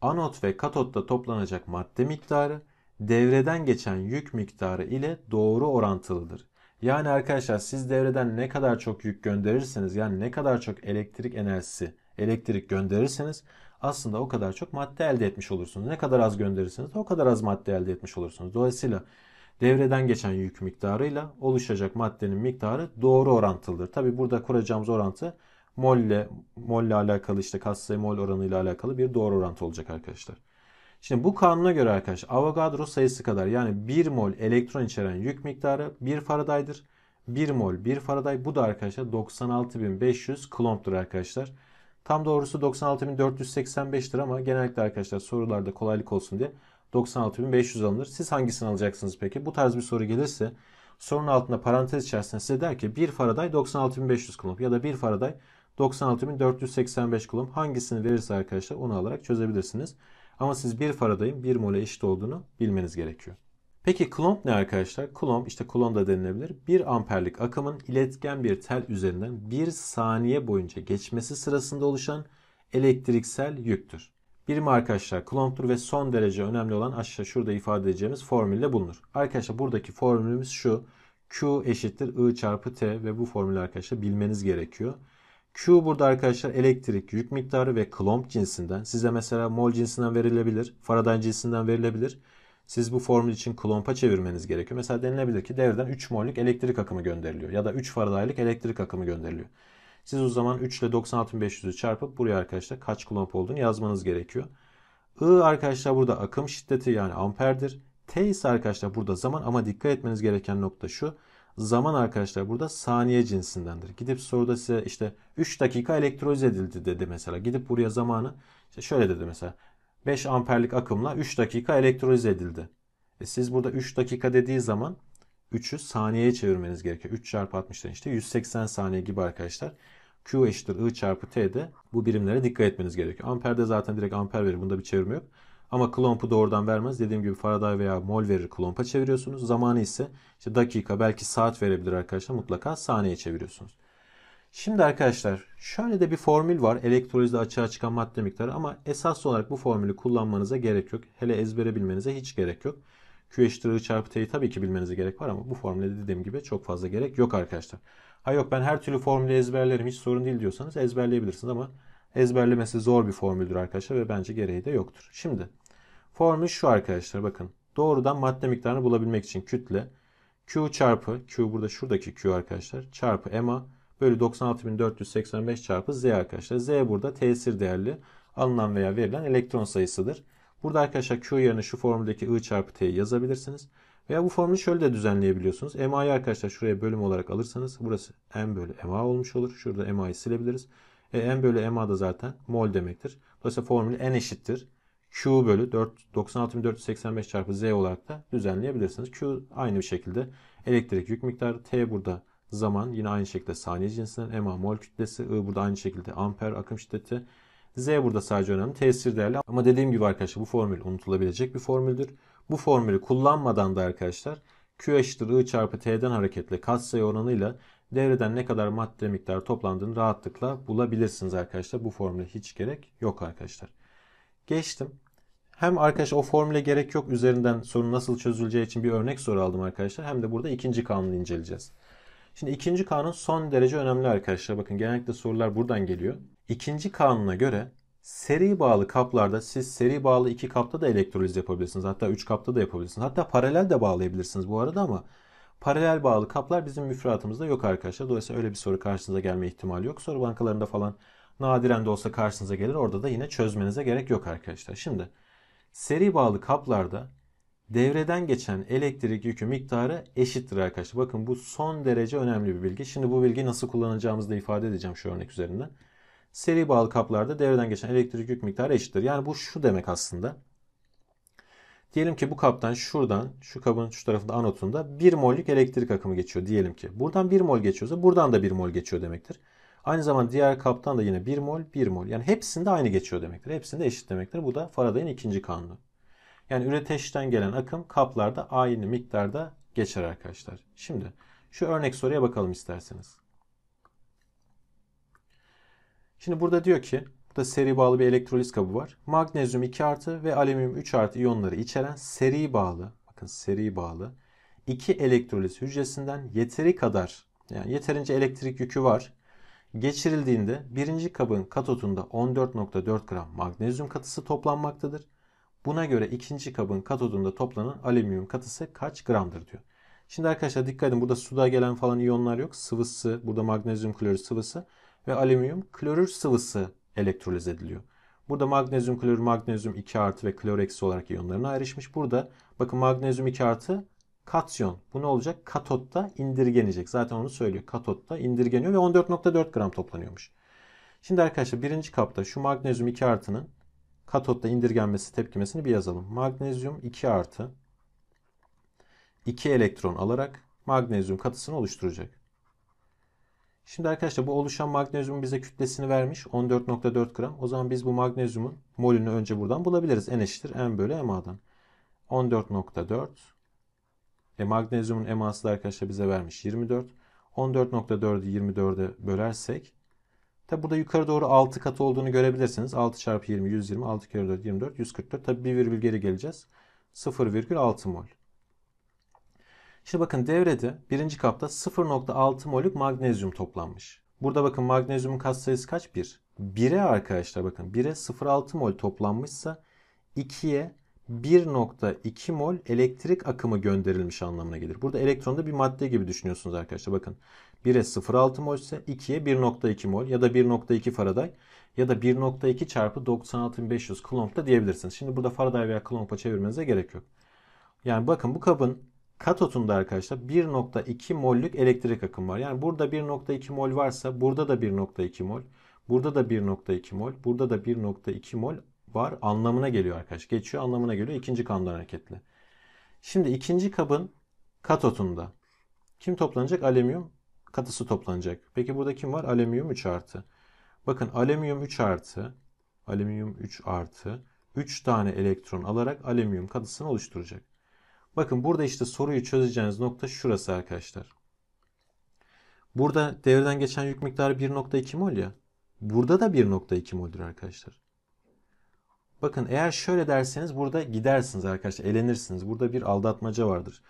anot ve katotta toplanacak madde miktarı devreden geçen yük miktarı ile doğru orantılıdır. Yani arkadaşlar siz devreden ne kadar çok yük gönderirseniz yani ne kadar çok elektrik enerjisi elektrik gönderirseniz aslında o kadar çok madde elde etmiş olursunuz. Ne kadar az gönderirseniz o kadar az madde elde etmiş olursunuz. Dolayısıyla devreden geçen yük miktarıyla oluşacak maddenin miktarı doğru orantılıdır. Tabi burada kuracağımız orantı molle, molle alakalı işte katsayı mol oranı ile alakalı bir doğru orantı olacak arkadaşlar. Şimdi bu kanuna göre arkadaşlar Avogadro sayısı kadar yani 1 mol elektron içeren yük miktarı 1 Faraday'dır. 1 mol 1 Faraday bu da arkadaşlar 96.500 klomptur arkadaşlar. Tam doğrusu 96.485'tir ama genellikle arkadaşlar sorularda kolaylık olsun diye 96.500 alınır. Siz hangisini alacaksınız peki? Bu tarz bir soru gelirse sorunun altında parantez içerisinde size der ki 1 Faraday 96.500 kulomb ya da 1 Faraday 96.485 kulomb hangisini verirse arkadaşlar onu alarak çözebilirsiniz. Ama siz bir faradayın bir mole eşit olduğunu bilmeniz gerekiyor. Peki klomp ne arkadaşlar? Klomp işte klon da denilebilir. Bir amperlik akımın iletken bir tel üzerinden bir saniye boyunca geçmesi sırasında oluşan elektriksel yüktür. Birim arkadaşlar klomptur ve son derece önemli olan aşağı şurada ifade edeceğimiz formülle bulunur. Arkadaşlar buradaki formülümüz şu. Q eşittir I çarpı T ve bu formülü arkadaşlar bilmeniz gerekiyor. Q burada arkadaşlar elektrik yük miktarı ve Coulomb cinsinden size mesela mol cinsinden verilebilir. Faraday cinsinden verilebilir. Siz bu formül için Coulomb'a çevirmeniz gerekiyor. Mesela denilebilir ki devreden 3 mollük elektrik akımı gönderiliyor ya da 3 faradaylık elektrik akımı gönderiliyor. Siz o zaman 3 ile 96.500'ü çarpıp buraya arkadaşlar kaç Coulomb olduğunu yazmanız gerekiyor. I arkadaşlar burada akım şiddeti yani amperdir. T ise arkadaşlar burada zaman ama dikkat etmeniz gereken nokta şu. Zaman arkadaşlar burada saniye cinsindendir. Gidip soruda size işte 3 dakika elektroliz edildi dedi mesela. Gidip buraya zamanı işte şöyle dedi mesela. 5 amperlik akımla 3 dakika elektroliz edildi. E siz burada 3 dakika dediği zaman 3'ü saniyeye çevirmeniz gerekiyor. 3 çarpı 60'dan işte 180 saniye gibi arkadaşlar. Q eşittir I çarpı T'de bu birimlere dikkat etmeniz gerekiyor. Amper'de zaten direkt amper verir. Bunda bir çevirme yok. Ama Klomp'u doğrudan vermez. Dediğim gibi Faraday veya mol verir Klomp'a çeviriyorsunuz. Zamanı ise işte dakika belki saat verebilir arkadaşlar. Mutlaka saniye çeviriyorsunuz. Şimdi arkadaşlar şöyle de bir formül var. Elektrolizde açığa çıkan madde miktarı ama esas olarak bu formülü kullanmanıza gerek yok. Hele ezbere bilmenize hiç gerek yok. Q eşittir I çarpı T'yi tabii ki bilmenize gerek var ama bu formüle dediğim gibi çok fazla gerek yok arkadaşlar. Ha yok ben her türlü formülü ezberlerim hiç sorun değil diyorsanız ezberleyebilirsiniz ama ezberlemesi zor bir formüldür arkadaşlar ve bence gereği de yoktur. Şimdi Formül şu arkadaşlar bakın. Doğrudan madde miktarını bulabilmek için kütle Q çarpı Q burada şuradaki Q arkadaşlar çarpı EMA bölü 96.485 çarpı Z arkadaşlar. Z burada tesir değerli alınan veya verilen elektron sayısıdır. Burada arkadaşlar Q yerine şu formüldeki I çarpı T yazabilirsiniz. Veya bu formülü şöyle de düzenleyebiliyorsunuz. MA'yı arkadaşlar şuraya bölüm olarak alırsanız burası M bölü MA olmuş olur. Şurada MA'yı silebiliriz. E, M bölü MA da zaten mol demektir. Dolayısıyla formül N eşittir. Q bölü 4, 96.485 çarpı Z olarak da düzenleyebilirsiniz. Q aynı bir şekilde elektrik yük miktarı. T burada zaman yine aynı şekilde saniye cinsinden. MA mol kütlesi. I burada aynı şekilde amper akım şiddeti. Z burada sadece önemli. Tesir değerli. Ama dediğim gibi arkadaşlar bu formül unutulabilecek bir formüldür. Bu formülü kullanmadan da arkadaşlar Q eşittir I çarpı T'den hareketle katsayı oranıyla devreden ne kadar madde miktar toplandığını rahatlıkla bulabilirsiniz arkadaşlar. Bu formüle hiç gerek yok arkadaşlar. Geçtim. Hem arkadaş o formüle gerek yok üzerinden sorun nasıl çözüleceği için bir örnek soru aldım arkadaşlar. Hem de burada ikinci kanunu inceleyeceğiz. Şimdi ikinci kanun son derece önemli arkadaşlar. Bakın genellikle sorular buradan geliyor. İkinci kanuna göre seri bağlı kaplarda siz seri bağlı iki kapta da elektroliz yapabilirsiniz. Hatta üç kapta da yapabilirsiniz. Hatta paralel de bağlayabilirsiniz bu arada ama paralel bağlı kaplar bizim müfredatımızda yok arkadaşlar. Dolayısıyla öyle bir soru karşınıza gelme ihtimali yok. Soru bankalarında falan nadiren de olsa karşınıza gelir. Orada da yine çözmenize gerek yok arkadaşlar. Şimdi Seri bağlı kaplarda devreden geçen elektrik yükü miktarı eşittir arkadaşlar. Bakın bu son derece önemli bir bilgi. Şimdi bu bilgi nasıl kullanacağımızı da ifade edeceğim şu örnek üzerinden. Seri bağlı kaplarda devreden geçen elektrik yük miktarı eşittir. Yani bu şu demek aslında. Diyelim ki bu kaptan şuradan şu kabın şu tarafında anotunda 1 mollük elektrik akımı geçiyor diyelim ki. Buradan 1 mol geçiyorsa buradan da 1 mol geçiyor demektir. Aynı zaman diğer kaptan da yine 1 mol 1 mol. Yani hepsinde aynı geçiyor demektir. Hepsinde eşit demektir. Bu da Faraday'ın ikinci kanunu. Yani üreteçten gelen akım kaplarda aynı miktarda geçer arkadaşlar. Şimdi şu örnek soruya bakalım isterseniz. Şimdi burada diyor ki burada seri bağlı bir elektroliz kabı var. Magnezyum 2 artı ve alüminyum 3 artı iyonları içeren seri bağlı bakın seri bağlı iki elektroliz hücresinden yeteri kadar yani yeterince elektrik yükü var Geçirildiğinde birinci kabın katotunda 14.4 gram magnezyum katısı toplanmaktadır. Buna göre ikinci kabın katodunda toplanan alüminyum katısı kaç gramdır diyor. Şimdi arkadaşlar dikkat edin burada suda gelen falan iyonlar yok. Sıvısı burada magnezyum klorür sıvısı ve alüminyum klorür sıvısı elektroliz ediliyor. Burada magnezyum klorür magnezyum 2 artı ve klor eksi olarak iyonlarına ayrışmış. Burada bakın magnezyum 2 artı Katyon. Bu ne olacak? Katotta indirgenecek. Zaten onu söylüyor. Katotta indirgeniyor ve 14.4 gram toplanıyormuş. Şimdi arkadaşlar birinci kapta şu magnezyum 2 artının katotta indirgenmesi tepkimesini bir yazalım. Magnezyum 2 artı 2 elektron alarak magnezyum katısını oluşturacak. Şimdi arkadaşlar bu oluşan magnezyum bize kütlesini vermiş 14.4 gram. O zaman biz bu magnezyumun molünü önce buradan bulabiliriz. N eşittir M bölü MA'dan. 14.4 e, magnezyumun eması da arkadaşlar bize vermiş 24. 14.4'ü 24'e bölersek tabi burada yukarı doğru 6 katı olduğunu görebilirsiniz. 6 çarpı 20 120 6 kere 4 24 144 tabi bir virgül geri geleceğiz. 0,6 mol. Şimdi bakın devrede birinci kapta 0.6 molük magnezyum toplanmış. Burada bakın magnezyumun kat sayısı kaç? 1. 1'e arkadaşlar bakın 1'e 0.6 mol toplanmışsa 2'ye 1.2 mol elektrik akımı gönderilmiş anlamına gelir. Burada elektron da bir madde gibi düşünüyorsunuz arkadaşlar. Bakın 1'e 0.6 mol ise 2'ye 1.2 mol ya da 1.2 Faraday ya da 1.2 çarpı 96500 Coulomb da diyebilirsiniz. Şimdi burada Faraday veya Coulomb'a çevirmenize gerek yok. Yani bakın bu kabın katotunda arkadaşlar 1.2 mollük elektrik akımı var. Yani burada 1.2 mol varsa burada da 1.2 mol, burada da 1.2 mol, burada da 1.2 mol var anlamına geliyor arkadaş. Geçiyor anlamına geliyor ikinci kanundan hareketli. Şimdi ikinci kabın katotunda kim toplanacak? Alüminyum katısı toplanacak. Peki burada kim var? Alüminyum 3 artı. Bakın alüminyum 3 artı alüminyum 3 artı 3 tane elektron alarak alüminyum katısını oluşturacak. Bakın burada işte soruyu çözeceğiniz nokta şurası arkadaşlar. Burada devreden geçen yük miktarı 1.2 mol ya. Burada da 1.2 mol'dür arkadaşlar. Bakın eğer şöyle derseniz burada gidersiniz arkadaşlar. Elenirsiniz. Burada bir aldatmaca vardır.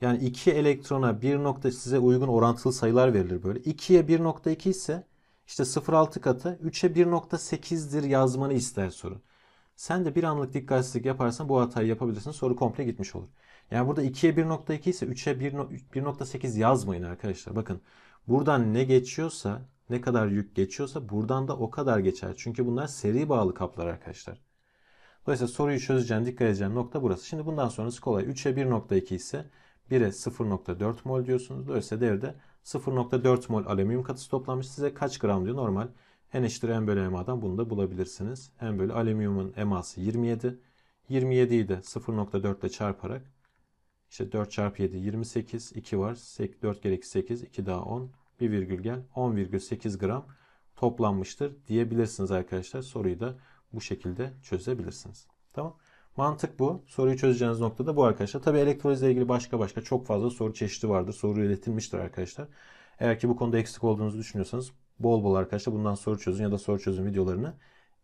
Yani 2 elektrona 1 nokta size uygun orantılı sayılar verilir böyle. 2'ye 1.2 ise işte 0.6 katı 3'e 1.8'dir yazmanı ister soru. Sen de bir anlık dikkatsizlik yaparsan bu hatayı yapabilirsin. Soru komple gitmiş olur. Yani burada 2'ye 1.2 ise 3'e 1.8 yazmayın arkadaşlar. Bakın buradan ne geçiyorsa ne kadar yük geçiyorsa buradan da o kadar geçer. Çünkü bunlar seri bağlı kaplar arkadaşlar. Dolayısıyla soruyu çözeceğin dikkat edeceğin nokta burası. Şimdi bundan sonrası kolay. 3'e 1.2 ise 1'e 0.4 mol diyorsunuz. Dolayısıyla devrede 0.4 mol alüminyum katısı toplanmış. Size kaç gram diyor normal. N eşittir M bölü MA'dan bunu da bulabilirsiniz. M bölü alüminyumun MA'sı 27. 27'yi de 0.4 ile çarparak işte 4 çarpı 7 28. 2 var. 4 kere 8. 2 daha 10. Bir virgül gel. 10,8 gram toplanmıştır diyebilirsiniz arkadaşlar. Soruyu da bu şekilde çözebilirsiniz. Tamam. Mantık bu. Soruyu çözeceğiniz nokta da bu arkadaşlar. Tabi elektrolizle ilgili başka başka çok fazla soru çeşidi vardır. Soru üretilmiştir arkadaşlar. Eğer ki bu konuda eksik olduğunuzu düşünüyorsanız bol bol arkadaşlar bundan soru çözün ya da soru çözüm videolarını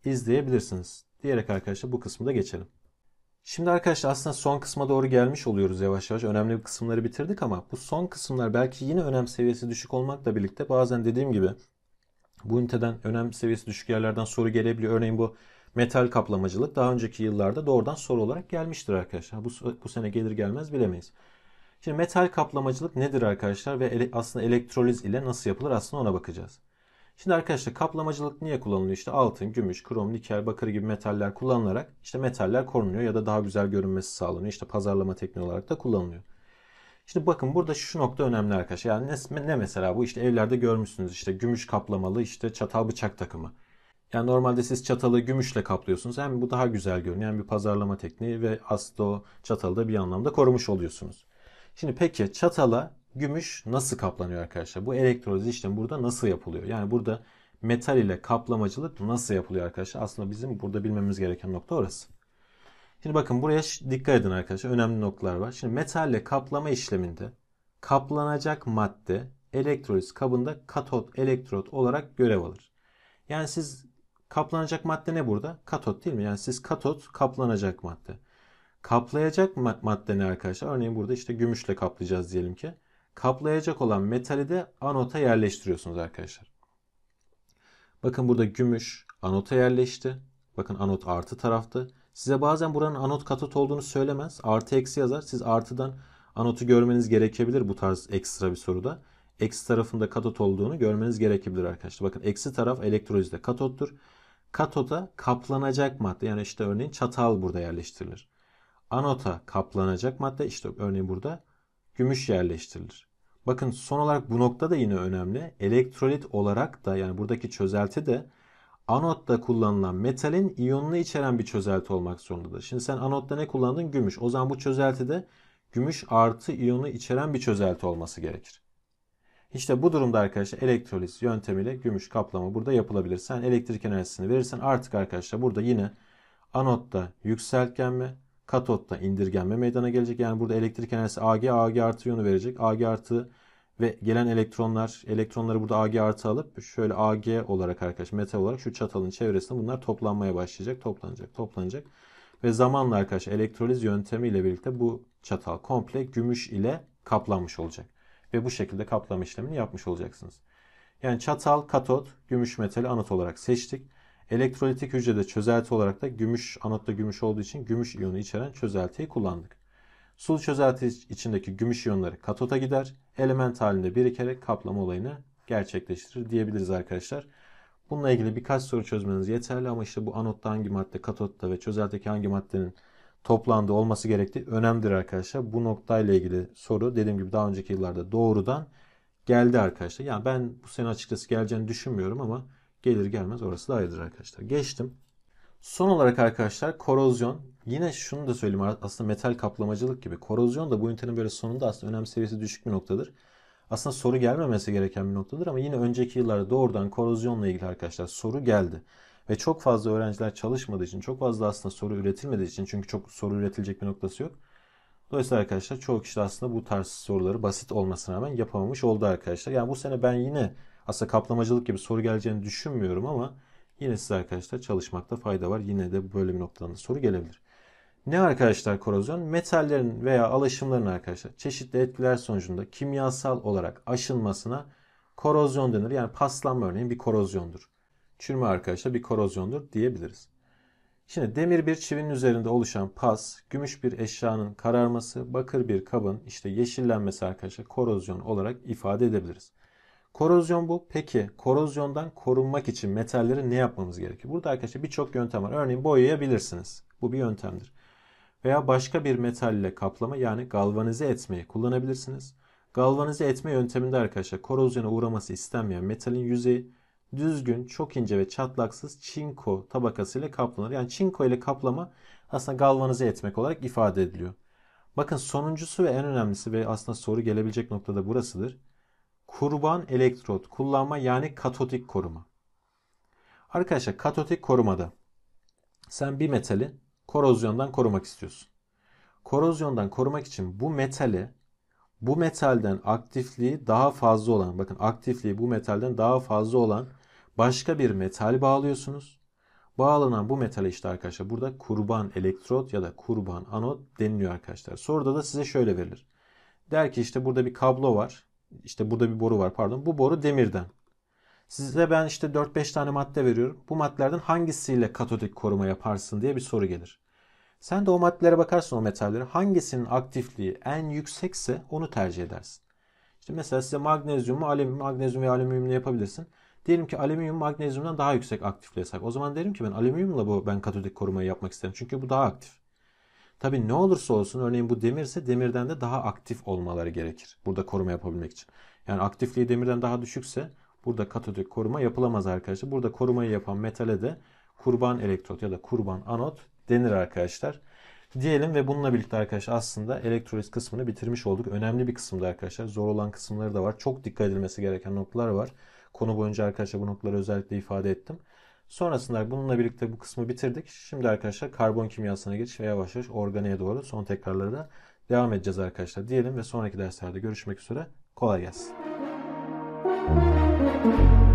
izleyebilirsiniz. Diyerek arkadaşlar bu kısmı da geçelim. Şimdi arkadaşlar aslında son kısma doğru gelmiş oluyoruz yavaş yavaş. Önemli bir kısımları bitirdik ama bu son kısımlar belki yine önem seviyesi düşük olmakla birlikte bazen dediğim gibi bu üniteden önem seviyesi düşük yerlerden soru gelebiliyor. Örneğin bu metal kaplamacılık daha önceki yıllarda doğrudan soru olarak gelmiştir arkadaşlar. Bu, bu sene gelir gelmez bilemeyiz. Şimdi metal kaplamacılık nedir arkadaşlar ve ele, aslında elektroliz ile nasıl yapılır aslında ona bakacağız. Şimdi arkadaşlar kaplamacılık niye kullanılıyor? İşte altın, gümüş, krom, nikel, bakır gibi metaller kullanılarak işte metaller korunuyor ya da daha güzel görünmesi sağlanıyor. İşte pazarlama tekniği olarak da kullanılıyor. Şimdi bakın burada şu nokta önemli arkadaşlar. Yani ne, ne mesela bu işte evlerde görmüşsünüz işte gümüş kaplamalı işte çatal bıçak takımı. Yani normalde siz çatalı gümüşle kaplıyorsunuz. Hem bu daha güzel görünüyor görünen bir pazarlama tekniği ve aslında o çatalı da bir anlamda korumuş oluyorsunuz. Şimdi peki çatala gümüş nasıl kaplanıyor arkadaşlar? Bu elektroliz işlemi burada nasıl yapılıyor? Yani burada metal ile kaplamacılık nasıl yapılıyor arkadaşlar? Aslında bizim burada bilmemiz gereken nokta orası. Şimdi bakın buraya dikkat edin arkadaşlar. Önemli noktalar var. Şimdi metalle kaplama işleminde kaplanacak madde elektroliz kabında katot elektrot olarak görev alır. Yani siz Kaplanacak madde ne burada? Katot değil mi? Yani siz katot kaplanacak madde. Kaplayacak madde ne arkadaşlar? Örneğin burada işte gümüşle kaplayacağız diyelim ki. Kaplayacak olan metali de anota yerleştiriyorsunuz arkadaşlar. Bakın burada gümüş anota yerleşti. Bakın anot artı taraftı. Size bazen buranın anot katot olduğunu söylemez. Artı eksi yazar. Siz artıdan anotu görmeniz gerekebilir bu tarz ekstra bir soruda. Eksi tarafında katot olduğunu görmeniz gerekebilir arkadaşlar. Bakın eksi taraf elektrolizde katottur. Katoda kaplanacak madde yani işte örneğin çatal burada yerleştirilir. Anota kaplanacak madde işte örneğin burada gümüş yerleştirilir. Bakın son olarak bu nokta da yine önemli. Elektrolit olarak da yani buradaki çözelti de anotta kullanılan metalin iyonunu içeren bir çözelti olmak zorundadır. Şimdi sen anotta ne kullandın? Gümüş. O zaman bu çözelti de gümüş artı iyonu içeren bir çözelti olması gerekir. İşte bu durumda arkadaşlar elektroliz yöntemiyle gümüş kaplama burada yapılabilir. Sen elektrik enerjisini verirsen artık arkadaşlar burada yine anotta yükseltgenme, katotta indirgenme meydana gelecek. Yani burada elektrik enerjisi Ag, Ag artı yönü verecek. Ag artı ve gelen elektronlar, elektronları burada Ag artı alıp şöyle Ag olarak arkadaşlar metal olarak şu çatalın çevresinde bunlar toplanmaya başlayacak. Toplanacak, toplanacak. Ve zamanla arkadaşlar elektroliz yöntemiyle birlikte bu çatal komple gümüş ile kaplanmış olacak ve bu şekilde kaplama işlemini yapmış olacaksınız. Yani çatal, katot, gümüş metali anot olarak seçtik. Elektrolitik hücrede çözelti olarak da gümüş, anotta gümüş olduğu için gümüş iyonu içeren çözeltiyi kullandık. Sulu çözelti içindeki gümüş iyonları katota gider, element halinde birikerek kaplama olayını gerçekleştirir diyebiliriz arkadaşlar. Bununla ilgili birkaç soru çözmeniz yeterli ama işte bu anotta hangi madde, katotta ve çözeltideki hangi maddenin Toplandı olması gerektiği önemlidir arkadaşlar. Bu noktayla ilgili soru dediğim gibi daha önceki yıllarda doğrudan geldi arkadaşlar. Yani ben bu sene açıkçası geleceğini düşünmüyorum ama gelir gelmez orası da ayrıdır arkadaşlar. Geçtim. Son olarak arkadaşlar korozyon. Yine şunu da söyleyeyim aslında metal kaplamacılık gibi. Korozyon da bu ünitenin böyle sonunda aslında önem seviyesi düşük bir noktadır. Aslında soru gelmemesi gereken bir noktadır ama yine önceki yıllarda doğrudan korozyonla ilgili arkadaşlar soru geldi. Ve çok fazla öğrenciler çalışmadığı için, çok fazla aslında soru üretilmediği için çünkü çok soru üretilecek bir noktası yok. Dolayısıyla arkadaşlar çoğu kişi aslında bu tarz soruları basit olmasına rağmen yapamamış oldu arkadaşlar. Yani bu sene ben yine aslında kaplamacılık gibi soru geleceğini düşünmüyorum ama yine size arkadaşlar çalışmakta fayda var. Yine de böyle bir noktadan da soru gelebilir. Ne arkadaşlar korozyon? Metallerin veya alaşımların arkadaşlar çeşitli etkiler sonucunda kimyasal olarak aşınmasına korozyon denir. Yani paslanma örneğin bir korozyondur çürüme arkadaşlar bir korozyondur diyebiliriz. Şimdi demir bir çivinin üzerinde oluşan pas, gümüş bir eşyanın kararması, bakır bir kabın işte yeşillenmesi arkadaşlar korozyon olarak ifade edebiliriz. Korozyon bu. Peki korozyondan korunmak için metalleri ne yapmamız gerekiyor? Burada arkadaşlar birçok yöntem var. Örneğin boyayabilirsiniz. Bu bir yöntemdir. Veya başka bir metalle kaplama yani galvanize etmeyi kullanabilirsiniz. Galvanize etme yönteminde arkadaşlar korozyona uğraması istenmeyen metalin yüzeyi düzgün, çok ince ve çatlaksız çinko tabakası ile kaplanır. Yani çinko ile kaplama aslında galvanize etmek olarak ifade ediliyor. Bakın sonuncusu ve en önemlisi ve aslında soru gelebilecek noktada burasıdır. Kurban elektrot kullanma yani katotik koruma. Arkadaşlar katotik korumada sen bir metali korozyondan korumak istiyorsun. Korozyondan korumak için bu metali bu metalden aktifliği daha fazla olan bakın aktifliği bu metalden daha fazla olan başka bir metal bağlıyorsunuz. Bağlanan bu metale işte arkadaşlar burada kurban elektrot ya da kurban anot deniliyor arkadaşlar. Soruda da size şöyle verilir. Der ki işte burada bir kablo var. İşte burada bir boru var pardon. Bu boru demirden. Size ben işte 4-5 tane madde veriyorum. Bu maddelerden hangisiyle katodik koruma yaparsın diye bir soru gelir. Sen de o maddelere bakarsın o metallere. Hangisinin aktifliği en yüksekse onu tercih edersin. İşte mesela size magnezyumu, alüminyum, magnezyum ve alüminyumla yapabilirsin. Diyelim ki alüminyum magnezyumdan daha yüksek aktifliğe sahip. O zaman derim ki ben alüminyumla bu ben katodik korumayı yapmak isterim. Çünkü bu daha aktif. Tabi ne olursa olsun örneğin bu demirse demirden de daha aktif olmaları gerekir. Burada koruma yapabilmek için. Yani aktifliği demirden daha düşükse burada katodik koruma yapılamaz arkadaşlar. Burada korumayı yapan metale de kurban elektrot ya da kurban anot denir arkadaşlar. Diyelim ve bununla birlikte arkadaşlar aslında elektroliz kısmını bitirmiş olduk. Önemli bir kısımda arkadaşlar. Zor olan kısımları da var. Çok dikkat edilmesi gereken noktalar var. Konu boyunca arkadaşlar bu noktaları özellikle ifade ettim. Sonrasında bununla birlikte bu kısmı bitirdik. Şimdi arkadaşlar karbon kimyasına geç ve yavaş yavaş organeye doğru son tekrarlara da devam edeceğiz arkadaşlar diyelim ve sonraki derslerde görüşmek üzere. Kolay gelsin.